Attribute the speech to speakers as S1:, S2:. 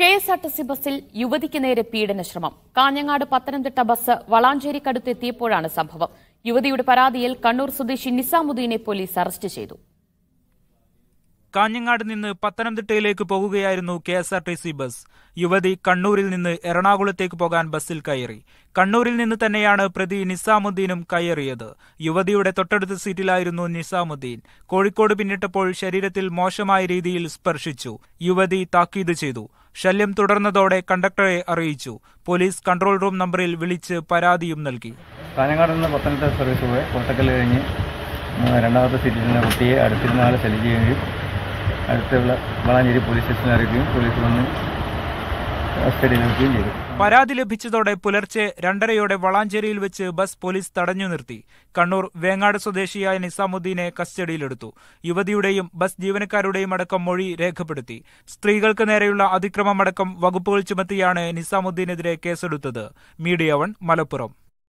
S1: K S R T C ബസ്സിൽ യുവതിക്ക് നേരെ പീഡന ശ്രമം കാഞ്ഞങ്ങാട് പത്തനംതിട്ട ബസ് വളാഞ്ചേരിക്കടുത്തെത്തിയപ്പോഴാണ് സംഭവം യുവതിയുടെ പരാതിയിൽ കണ്ണൂർ സ്വദേശി നിസാമുദ്ദീനെ പോലീസ് അറസ്റ്റ് ചെയ്തു
S2: കാഞ്ഞങ്ങാട് നിന്ന് പത്തനംതിട്ടയിലേക്ക് പോകുകയായിരുന്നു K S R T C bus യുവതി കണ്ണൂരിൽ നിന്ന് എറണാകുളത്തേക്ക് പോകാൻ ബസ്സിൽ കയറി കണ്ണൂരിൽ നിന്ന് തന്നെയാണ് പ്രതി നിസാമുദ്ദീനും കയറിയത് യുവതിയുടെ തൊട്ടടുത്ത സീറ്റിലായിരുന്നു നിസാമുദ്ദീൻ കോഴിക്കോട് പിന്നിട്ടപ്പോൾ ശരീരത്തിൽ മോശമായ രീതിയിൽ സ്പർശിച്ചു യുവതി താക്കീത് ചെയ്തു ശല്യം തുടർന്നതോടെ കണ്ടക്ടറെ അറിയിച്ചു പോലീസ് കൺട്രോൾ റൂം നമ്പറിൽ വിളിച്ച് പരാതിയും നൽകി
S3: നിന്ന് പത്തനംതിട്ട കോട്ടക്കൽ രണ്ടാമത്തെ സീറ്റിൽ കുട്ടിയെ അടുത്തിരുന്ന ആൾ ശല്യം ചെയ്യുകയും അടുത്തുള്ള വളാഞ്ചേരി പോലീസ് സ്റ്റേഷനിൽ അറിയിക്കുകയും പോലീസ് വന്ന് കസ്റ്റഡിയിലെടുക്കുകയും ചെയ്തു
S2: പരാതി ലഭിച്ചതോടെ പുലർച്ചെ രണ്ടരയോടെ വളാഞ്ചേരിയിൽ വെച്ച് ബസ് പോലീസ് തടഞ്ഞു നിർത്തി കണ്ണൂർ വേങ്ങാട് സ്വദേശിയായ നിസാമുദ്ദീനെ കസ്റ്റഡിയിലെടുത്തു യുവതിയുടെയും ബസ് ജീവനക്കാരുടെയും അടക്കം മൊഴി രേഖപ്പെടുത്തി സ്ത്രീകൾക്ക് നേരെയുള്ള അതിക്രമമടക്കം വകുപ്പുകൾ ചുമത്തിയാണ് നിസാമുദ്ദീനെതിരെ കേസെടുത്തത് മീഡിയ വൺ മലപ്പുറം